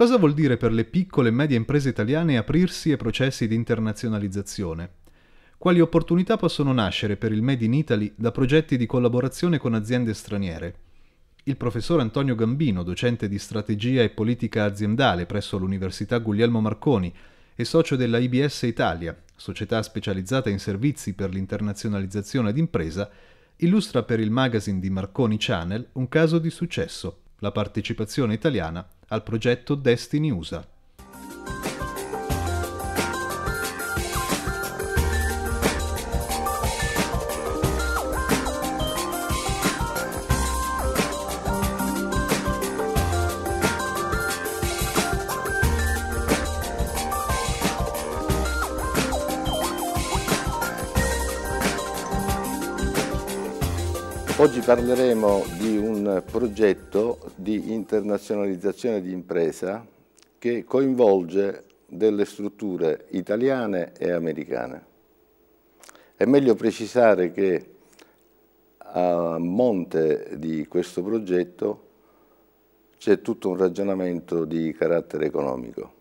Cosa vuol dire per le piccole e medie imprese italiane aprirsi ai processi di internazionalizzazione? Quali opportunità possono nascere per il Made in Italy da progetti di collaborazione con aziende straniere? Il professor Antonio Gambino, docente di strategia e politica aziendale presso l'Università Guglielmo Marconi e socio della IBS Italia, società specializzata in servizi per l'internazionalizzazione d'impresa, illustra per il magazine di Marconi Channel un caso di successo, la partecipazione italiana al progetto Destiny USA. Oggi parleremo di un progetto di internazionalizzazione di impresa che coinvolge delle strutture italiane e americane. È meglio precisare che a monte di questo progetto c'è tutto un ragionamento di carattere economico.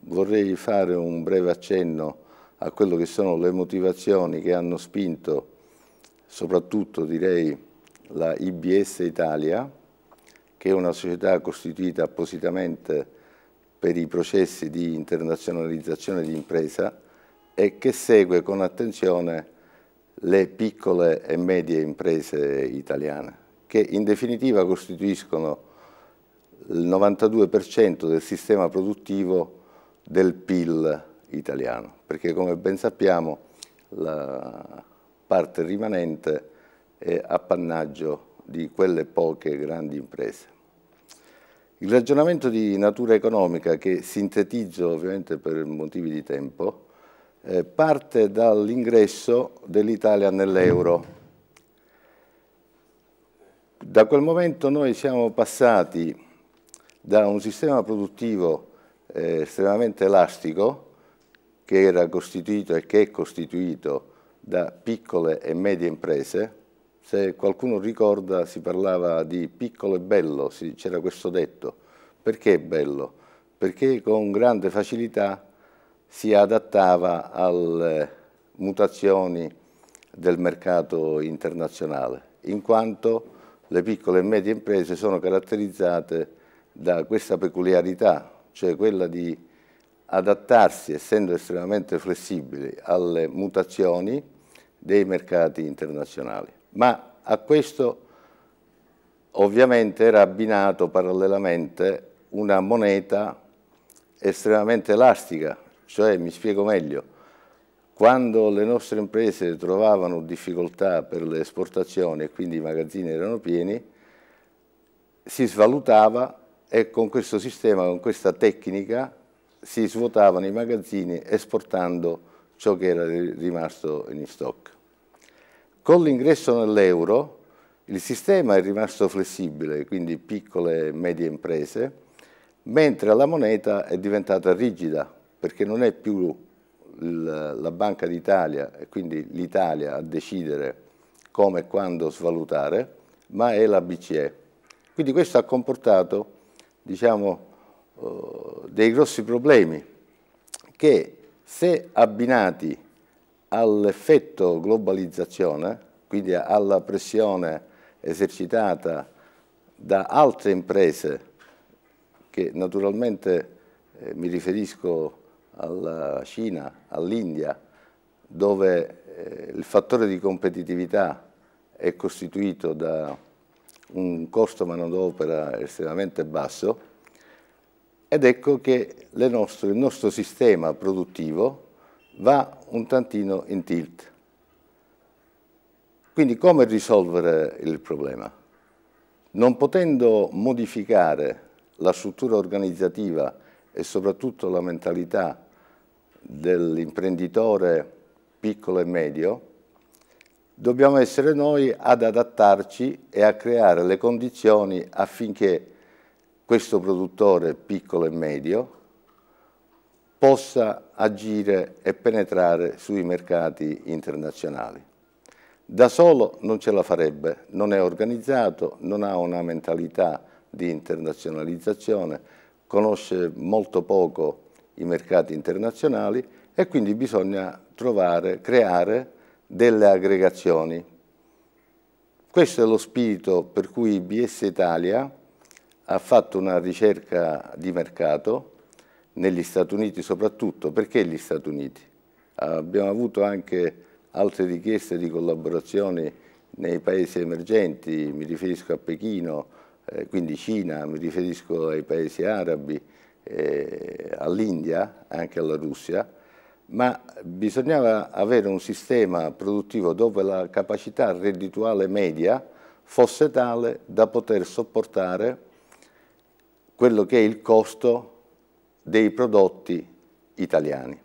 Vorrei fare un breve accenno a quello che sono le motivazioni che hanno spinto soprattutto direi la IBS Italia che è una società costituita appositamente per i processi di internazionalizzazione di impresa e che segue con attenzione le piccole e medie imprese italiane, che in definitiva costituiscono il 92% del sistema produttivo del PIL italiano, perché come ben sappiamo la parte rimanente è appannaggio di quelle poche grandi imprese. Il ragionamento di natura economica, che sintetizzo ovviamente per motivi di tempo, eh, parte dall'ingresso dell'Italia nell'euro. Da quel momento noi siamo passati da un sistema produttivo eh, estremamente elastico, che era costituito e che è costituito da piccole e medie imprese, se qualcuno ricorda si parlava di piccolo e bello, c'era questo detto. Perché bello? Perché con grande facilità si adattava alle mutazioni del mercato internazionale, in quanto le piccole e medie imprese sono caratterizzate da questa peculiarità, cioè quella di adattarsi, essendo estremamente flessibili, alle mutazioni dei mercati internazionali ma a questo ovviamente era abbinato parallelamente una moneta estremamente elastica, cioè mi spiego meglio, quando le nostre imprese trovavano difficoltà per le esportazioni e quindi i magazzini erano pieni, si svalutava e con questo sistema, con questa tecnica, si svuotavano i magazzini esportando ciò che era rimasto in stock. Con l'ingresso nell'euro il sistema è rimasto flessibile, quindi piccole e medie imprese, mentre la moneta è diventata rigida, perché non è più la Banca d'Italia e quindi l'Italia a decidere come e quando svalutare, ma è la BCE. Quindi questo ha comportato diciamo, eh, dei grossi problemi che se abbinati all'effetto globalizzazione, quindi alla pressione esercitata da altre imprese, che naturalmente eh, mi riferisco alla Cina, all'India, dove eh, il fattore di competitività è costituito da un costo manodopera estremamente basso ed ecco che nostre, il nostro sistema produttivo va un tantino in tilt. Quindi come risolvere il problema? Non potendo modificare la struttura organizzativa e soprattutto la mentalità dell'imprenditore piccolo e medio, dobbiamo essere noi ad adattarci e a creare le condizioni affinché questo produttore piccolo e medio possa agire e penetrare sui mercati internazionali. Da solo non ce la farebbe, non è organizzato, non ha una mentalità di internazionalizzazione, conosce molto poco i mercati internazionali e quindi bisogna trovare, creare delle aggregazioni. Questo è lo spirito per cui BS Italia ha fatto una ricerca di mercato negli Stati Uniti soprattutto. Perché gli Stati Uniti? Ah, abbiamo avuto anche altre richieste di collaborazione nei paesi emergenti, mi riferisco a Pechino, eh, quindi Cina, mi riferisco ai paesi arabi, eh, all'India, anche alla Russia, ma bisognava avere un sistema produttivo dove la capacità reddituale media fosse tale da poter sopportare quello che è il costo dei prodotti italiani.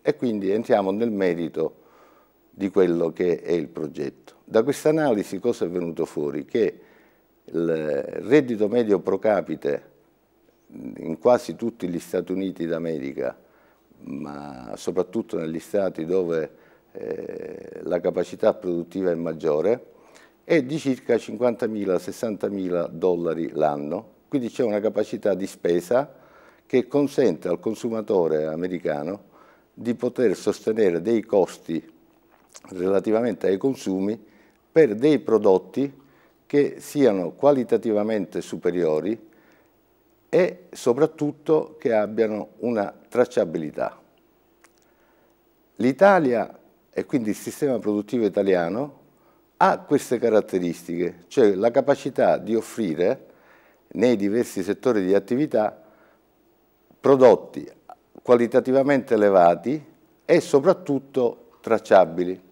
E quindi entriamo nel merito di quello che è il progetto. Da questa analisi cosa è venuto fuori? Che il reddito medio pro capite in quasi tutti gli Stati Uniti d'America, ma soprattutto negli stati dove eh, la capacità produttiva è maggiore, è di circa 50.000-60.000 dollari l'anno, quindi c'è una capacità di spesa che consente al consumatore americano di poter sostenere dei costi relativamente ai consumi per dei prodotti che siano qualitativamente superiori e soprattutto che abbiano una tracciabilità. L'Italia e quindi il sistema produttivo italiano ha queste caratteristiche, cioè la capacità di offrire nei diversi settori di attività prodotti qualitativamente elevati e soprattutto tracciabili.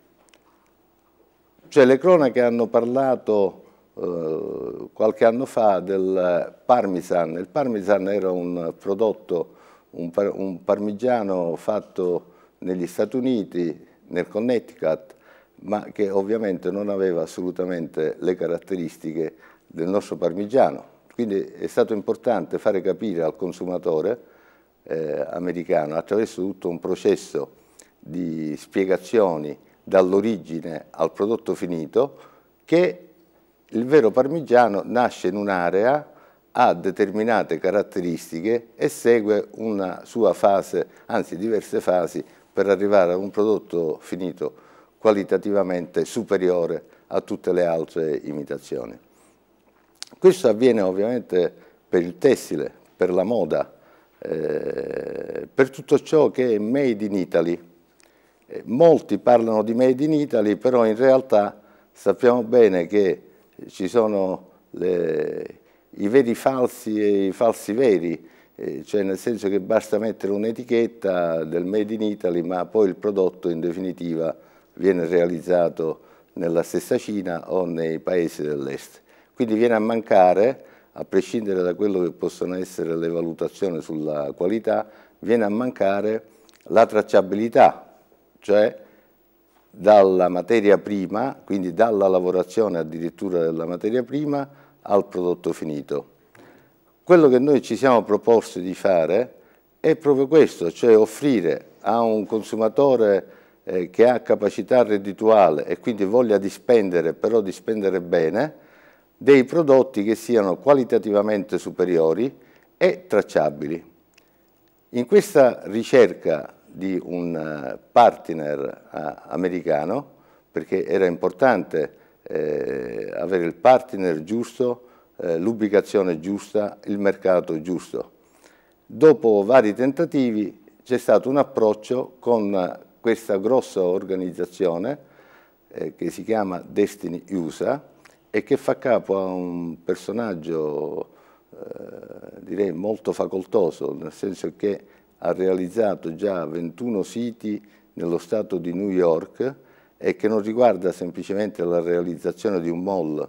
Cioè le cronache hanno parlato eh, qualche anno fa del parmesan, il parmesan era un prodotto, un, par un parmigiano fatto negli Stati Uniti, nel Connecticut, ma che ovviamente non aveva assolutamente le caratteristiche del nostro parmigiano. Quindi è stato importante fare capire al consumatore eh, americano attraverso tutto un processo di spiegazioni dall'origine al prodotto finito che il vero parmigiano nasce in un'area ha determinate caratteristiche e segue una sua fase, anzi diverse fasi, per arrivare a un prodotto finito qualitativamente superiore a tutte le altre imitazioni. Questo avviene ovviamente per il tessile, per la moda, eh, per tutto ciò che è made in Italy. Eh, molti parlano di made in Italy, però in realtà sappiamo bene che ci sono le, i veri falsi e i falsi veri, eh, cioè nel senso che basta mettere un'etichetta del made in Italy, ma poi il prodotto in definitiva viene realizzato nella stessa Cina o nei paesi dell'est. Quindi viene a mancare a prescindere da quello che possono essere le valutazioni sulla qualità, viene a mancare la tracciabilità, cioè dalla materia prima, quindi dalla lavorazione addirittura della materia prima, al prodotto finito. Quello che noi ci siamo proposti di fare è proprio questo, cioè offrire a un consumatore eh, che ha capacità reddituale e quindi voglia di spendere, però di spendere bene, dei prodotti che siano qualitativamente superiori e tracciabili. In questa ricerca di un eh, partner eh, americano, perché era importante eh, avere il partner giusto, eh, l'ubicazione giusta, il mercato giusto. Dopo vari tentativi c'è stato un approccio con questa grossa organizzazione eh, che si chiama Destiny USA, e che fa capo a un personaggio eh, direi molto facoltoso, nel senso che ha realizzato già 21 siti nello stato di New York e che non riguarda semplicemente la realizzazione di un mall,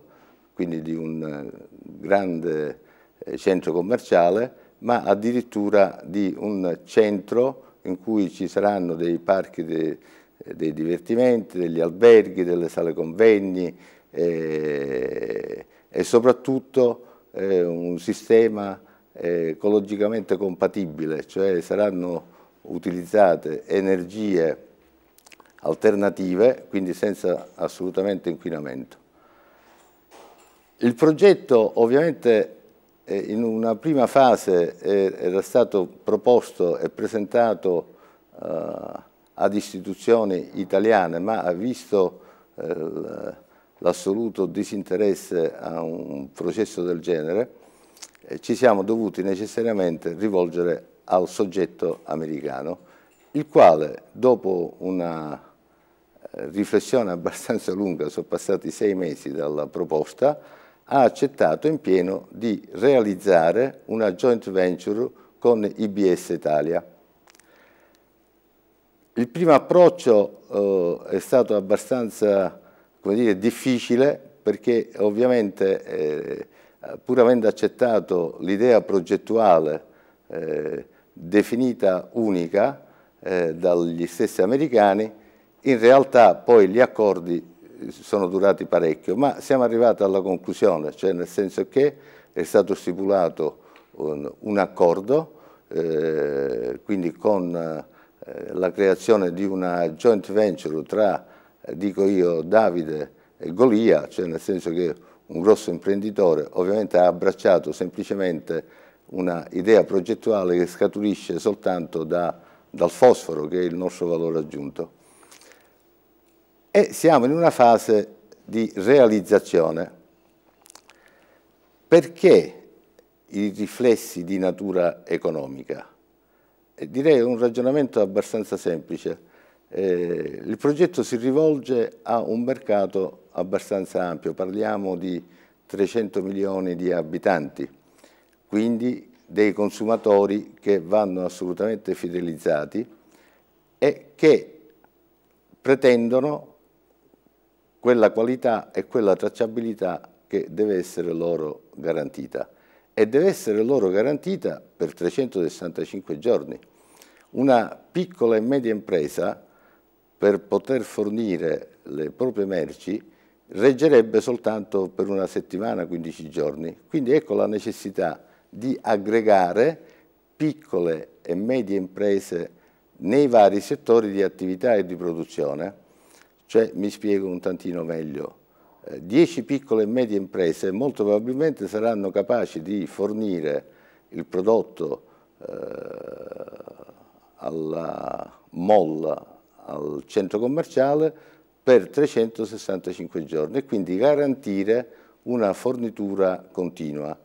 quindi di un eh, grande eh, centro commerciale, ma addirittura di un centro in cui ci saranno dei parchi de, eh, dei divertimenti, degli alberghi, delle sale convegni, e, eh, e soprattutto eh, un sistema eh, ecologicamente compatibile, cioè saranno utilizzate energie alternative, quindi senza assolutamente inquinamento. Il progetto ovviamente eh, in una prima fase eh, era stato proposto e presentato eh, ad istituzioni italiane, ma ha visto eh, l'assoluto disinteresse a un processo del genere, eh, ci siamo dovuti necessariamente rivolgere al soggetto americano, il quale dopo una eh, riflessione abbastanza lunga, sono passati sei mesi dalla proposta, ha accettato in pieno di realizzare una joint venture con IBS Italia. Il primo approccio eh, è stato abbastanza come dire, difficile perché ovviamente eh, pur avendo accettato l'idea progettuale eh, definita unica eh, dagli stessi americani, in realtà poi gli accordi eh, sono durati parecchio, ma siamo arrivati alla conclusione, cioè nel senso che è stato stipulato un, un accordo, eh, quindi con eh, la creazione di una joint venture tra dico io, Davide e Golia, cioè nel senso che un grosso imprenditore ovviamente ha abbracciato semplicemente una idea progettuale che scaturisce soltanto da, dal fosforo, che è il nostro valore aggiunto. E siamo in una fase di realizzazione, perché i riflessi di natura economica? E direi un ragionamento abbastanza semplice. Eh, il progetto si rivolge a un mercato abbastanza ampio, parliamo di 300 milioni di abitanti, quindi dei consumatori che vanno assolutamente fidelizzati e che pretendono quella qualità e quella tracciabilità che deve essere loro garantita e deve essere loro garantita per 365 giorni. Una piccola e media impresa per poter fornire le proprie merci reggerebbe soltanto per una settimana, 15 giorni. Quindi ecco la necessità di aggregare piccole e medie imprese nei vari settori di attività e di produzione. Cioè, mi spiego un tantino meglio, eh, Dieci piccole e medie imprese molto probabilmente saranno capaci di fornire il prodotto eh, alla molla, al centro commerciale per 365 giorni e quindi garantire una fornitura continua.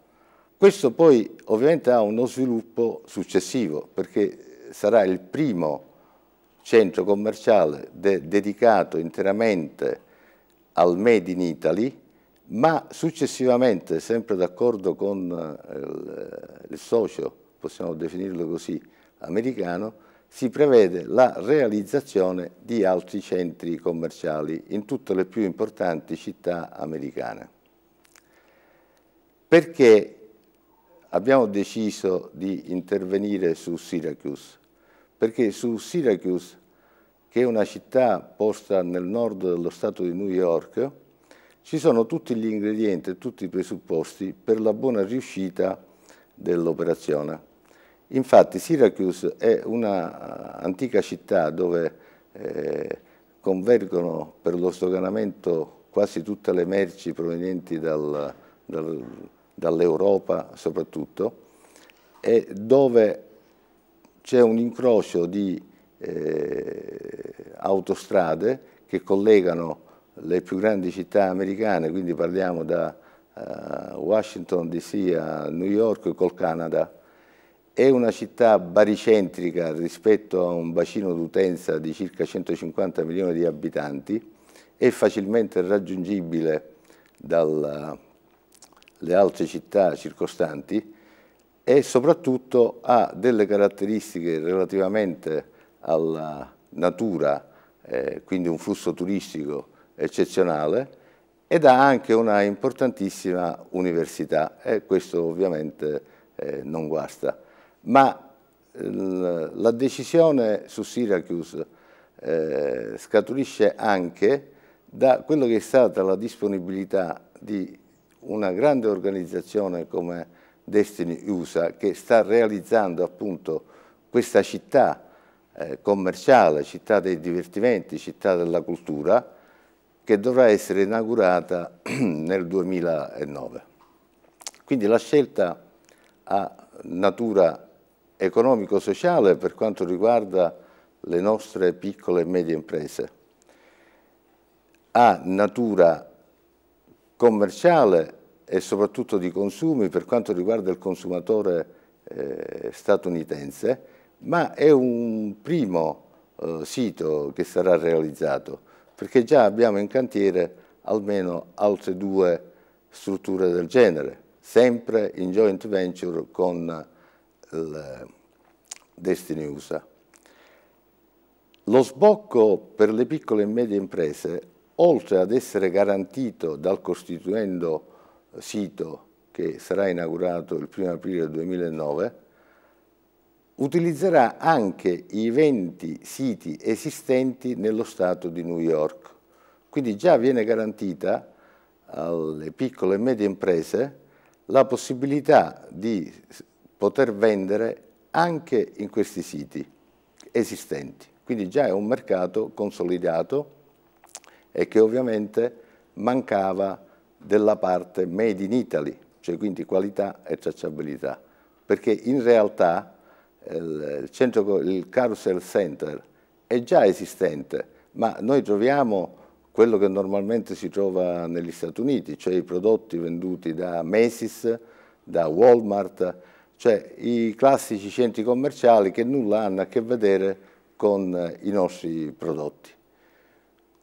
Questo poi ovviamente ha uno sviluppo successivo perché sarà il primo centro commerciale de dedicato interamente al Made in Italy, ma successivamente, sempre d'accordo con eh, il, il socio, possiamo definirlo così, americano, si prevede la realizzazione di altri centri commerciali in tutte le più importanti città americane. Perché abbiamo deciso di intervenire su Syracuse? Perché su Syracuse, che è una città posta nel nord dello stato di New York, ci sono tutti gli ingredienti e tutti i presupposti per la buona riuscita dell'operazione. Infatti Syracuse è un'antica città dove eh, convergono per lo stoganamento quasi tutte le merci provenienti dal, dal, dall'Europa soprattutto e dove c'è un incrocio di eh, autostrade che collegano le più grandi città americane, quindi parliamo da eh, Washington DC a New York col Canada, è una città baricentrica rispetto a un bacino d'utenza di circa 150 milioni di abitanti, è facilmente raggiungibile dalle altre città circostanti e soprattutto ha delle caratteristiche relativamente alla natura, eh, quindi un flusso turistico eccezionale, ed ha anche una importantissima università e questo ovviamente eh, non guasta ma eh, la decisione su Syracuse eh, scaturisce anche da quello che è stata la disponibilità di una grande organizzazione come Destiny USA che sta realizzando appunto questa città eh, commerciale, città dei divertimenti, città della cultura che dovrà essere inaugurata nel 2009. Quindi la scelta ha natura economico-sociale per quanto riguarda le nostre piccole e medie imprese. Ha natura commerciale e soprattutto di consumi per quanto riguarda il consumatore eh, statunitense, ma è un primo eh, sito che sarà realizzato, perché già abbiamo in cantiere almeno altre due strutture del genere, sempre in joint venture con eh, Destiny USA. Lo sbocco per le piccole e medie imprese, oltre ad essere garantito dal costituendo eh, sito che sarà inaugurato il 1 aprile 2009, utilizzerà anche i 20 siti esistenti nello Stato di New York. Quindi già viene garantita alle piccole e medie imprese la possibilità di poter vendere anche in questi siti esistenti. Quindi già è un mercato consolidato e che ovviamente mancava della parte made in Italy, cioè quindi qualità e tracciabilità, perché in realtà eh, il, centro, il carousel center è già esistente, ma noi troviamo quello che normalmente si trova negli Stati Uniti, cioè i prodotti venduti da Macy's, da Walmart, cioè i classici centri commerciali che nulla hanno a che vedere con eh, i nostri prodotti.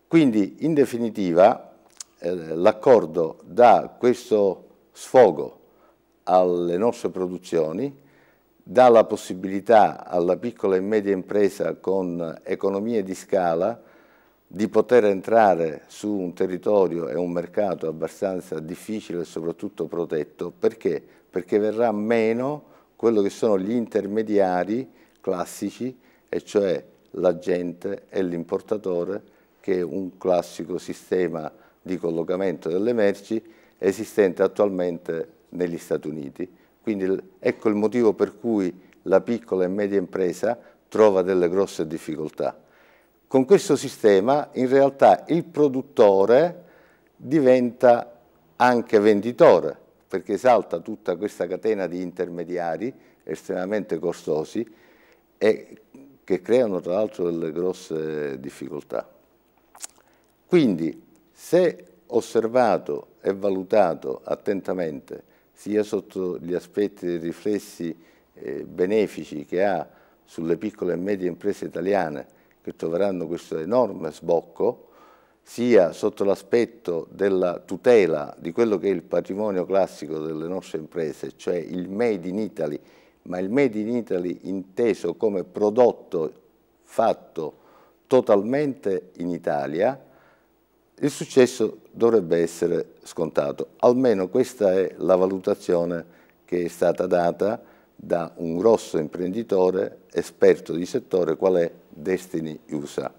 Quindi in definitiva eh, l'accordo dà questo sfogo alle nostre produzioni, dà la possibilità alla piccola e media impresa con economie di scala di poter entrare su un territorio e un mercato abbastanza difficile e soprattutto protetto perché perché verrà meno quello che sono gli intermediari classici, e cioè l'agente e l'importatore, che è un classico sistema di collocamento delle merci esistente attualmente negli Stati Uniti. Quindi ecco il motivo per cui la piccola e media impresa trova delle grosse difficoltà. Con questo sistema in realtà il produttore diventa anche venditore, perché salta tutta questa catena di intermediari estremamente costosi e che creano tra l'altro delle grosse difficoltà. Quindi se osservato e valutato attentamente sia sotto gli aspetti dei riflessi eh, benefici che ha sulle piccole e medie imprese italiane che troveranno questo enorme sbocco, sia sotto l'aspetto della tutela di quello che è il patrimonio classico delle nostre imprese, cioè il Made in Italy, ma il Made in Italy inteso come prodotto fatto totalmente in Italia, il successo dovrebbe essere scontato. Almeno questa è la valutazione che è stata data da un grosso imprenditore esperto di settore qual è Destiny USA.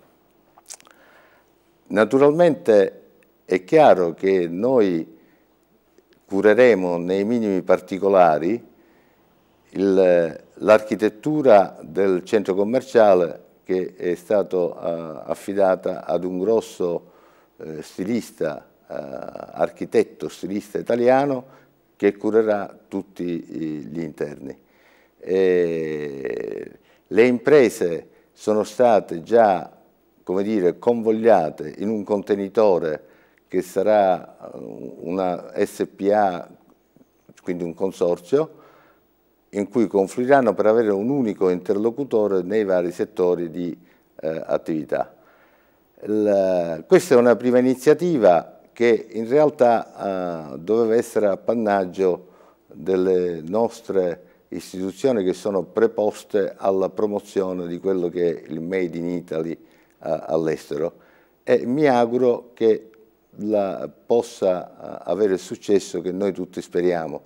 Naturalmente è chiaro che noi cureremo nei minimi particolari l'architettura del centro commerciale che è stato eh, affidata ad un grosso eh, stilista, eh, architetto stilista italiano che curerà tutti gli interni. E le imprese sono state già come dire, convogliate in un contenitore che sarà eh, una SPA, quindi un consorzio, in cui confluiranno per avere un unico interlocutore nei vari settori di eh, attività. Il, questa è una prima iniziativa che in realtà eh, doveva essere appannaggio delle nostre istituzioni che sono preposte alla promozione di quello che è il Made in Italy all'estero e mi auguro che la, possa avere il successo che noi tutti speriamo.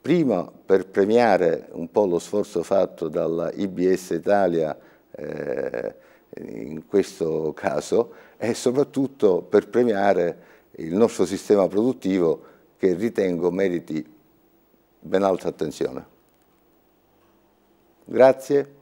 Prima per premiare un po' lo sforzo fatto dalla IBS Italia eh, in questo caso e soprattutto per premiare il nostro sistema produttivo che ritengo meriti ben alta attenzione. Grazie.